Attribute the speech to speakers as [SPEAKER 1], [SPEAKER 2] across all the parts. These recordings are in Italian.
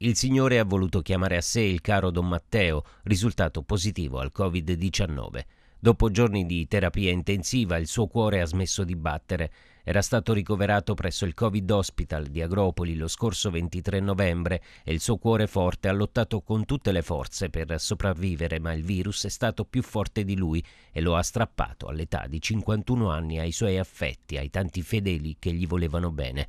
[SPEAKER 1] Il signore ha voluto chiamare a sé il caro Don Matteo, risultato positivo al Covid-19. Dopo giorni di terapia intensiva il suo cuore ha smesso di battere. Era stato ricoverato presso il Covid Hospital di Agropoli lo scorso 23 novembre e il suo cuore forte ha lottato con tutte le forze per sopravvivere, ma il virus è stato più forte di lui e lo ha strappato all'età di 51 anni ai suoi affetti, ai tanti fedeli che gli volevano bene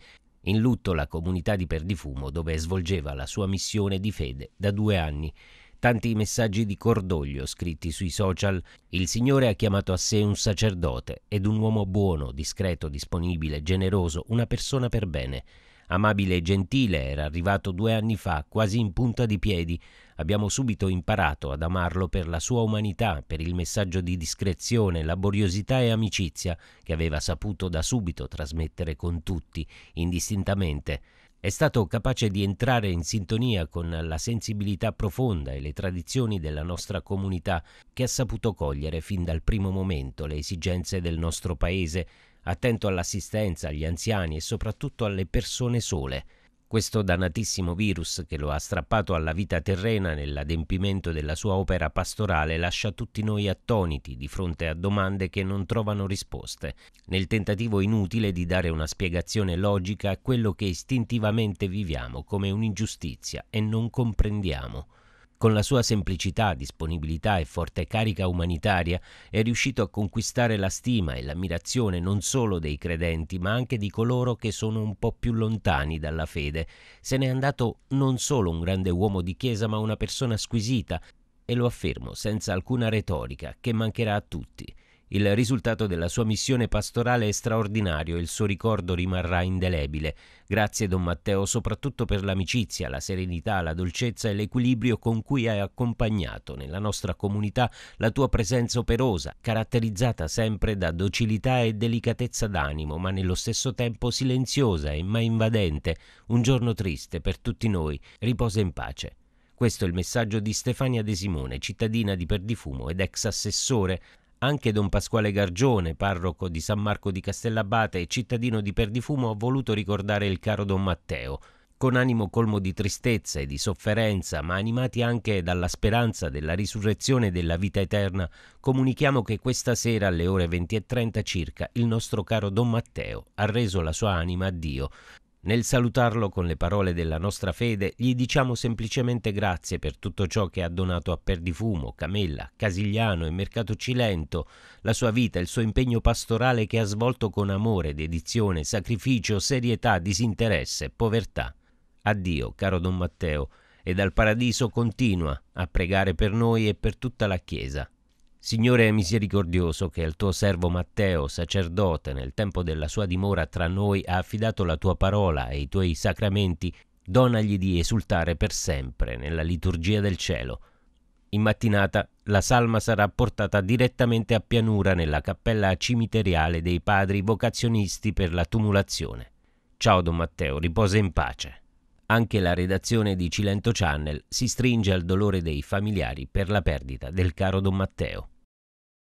[SPEAKER 1] in lutto la comunità di Perdifumo dove svolgeva la sua missione di fede da due anni. Tanti messaggi di cordoglio scritti sui social, il Signore ha chiamato a sé un sacerdote ed un uomo buono, discreto, disponibile, generoso, una persona per bene. Amabile e gentile, era arrivato due anni fa, quasi in punta di piedi. Abbiamo subito imparato ad amarlo per la sua umanità, per il messaggio di discrezione, laboriosità e amicizia che aveva saputo da subito trasmettere con tutti, indistintamente. È stato capace di entrare in sintonia con la sensibilità profonda e le tradizioni della nostra comunità, che ha saputo cogliere fin dal primo momento le esigenze del nostro paese, attento all'assistenza agli anziani e soprattutto alle persone sole. Questo dannatissimo virus che lo ha strappato alla vita terrena nell'adempimento della sua opera pastorale lascia tutti noi attoniti di fronte a domande che non trovano risposte, nel tentativo inutile di dare una spiegazione logica a quello che istintivamente viviamo come un'ingiustizia e non comprendiamo. Con la sua semplicità, disponibilità e forte carica umanitaria è riuscito a conquistare la stima e l'ammirazione non solo dei credenti, ma anche di coloro che sono un po' più lontani dalla fede. Se n'è andato non solo un grande uomo di chiesa, ma una persona squisita, e lo affermo senza alcuna retorica, che mancherà a tutti. Il risultato della sua missione pastorale è straordinario e il suo ricordo rimarrà indelebile. Grazie Don Matteo soprattutto per l'amicizia, la serenità, la dolcezza e l'equilibrio con cui hai accompagnato nella nostra comunità la tua presenza operosa, caratterizzata sempre da docilità e delicatezza d'animo, ma nello stesso tempo silenziosa e mai invadente. Un giorno triste per tutti noi. Riposa in pace. Questo è il messaggio di Stefania De Simone, cittadina di Perdifumo ed ex assessore anche don Pasquale Gargione, parroco di San Marco di Castellabate e cittadino di Perdifumo, ha voluto ricordare il caro don Matteo, con animo colmo di tristezza e di sofferenza, ma animati anche dalla speranza della risurrezione e della vita eterna, comunichiamo che questa sera alle ore 20.30 circa il nostro caro Don Matteo ha reso la sua anima a Dio. Nel salutarlo con le parole della nostra fede, gli diciamo semplicemente grazie per tutto ciò che ha donato a Perdifumo, Camella, Casigliano e Mercato Cilento, la sua vita, il suo impegno pastorale che ha svolto con amore, dedizione, sacrificio, serietà, disinteresse, povertà. Addio, caro Don Matteo, e dal paradiso continua a pregare per noi e per tutta la Chiesa. Signore misericordioso, che al tuo servo Matteo, sacerdote, nel tempo della sua dimora tra noi ha affidato la tua parola e i tuoi sacramenti, donagli di esultare per sempre nella liturgia del cielo. In mattinata la salma sarà portata direttamente a pianura nella cappella cimiteriale dei padri vocazionisti per la tumulazione. Ciao Don Matteo, riposa in pace. Anche la redazione di Cilento Channel si stringe al dolore dei familiari per la perdita del caro Don Matteo.